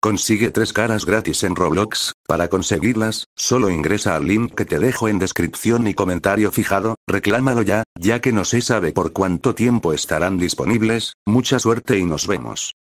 Consigue tres caras gratis en Roblox, para conseguirlas, solo ingresa al link que te dejo en descripción y comentario fijado, reclámalo ya, ya que no se sabe por cuánto tiempo estarán disponibles, mucha suerte y nos vemos.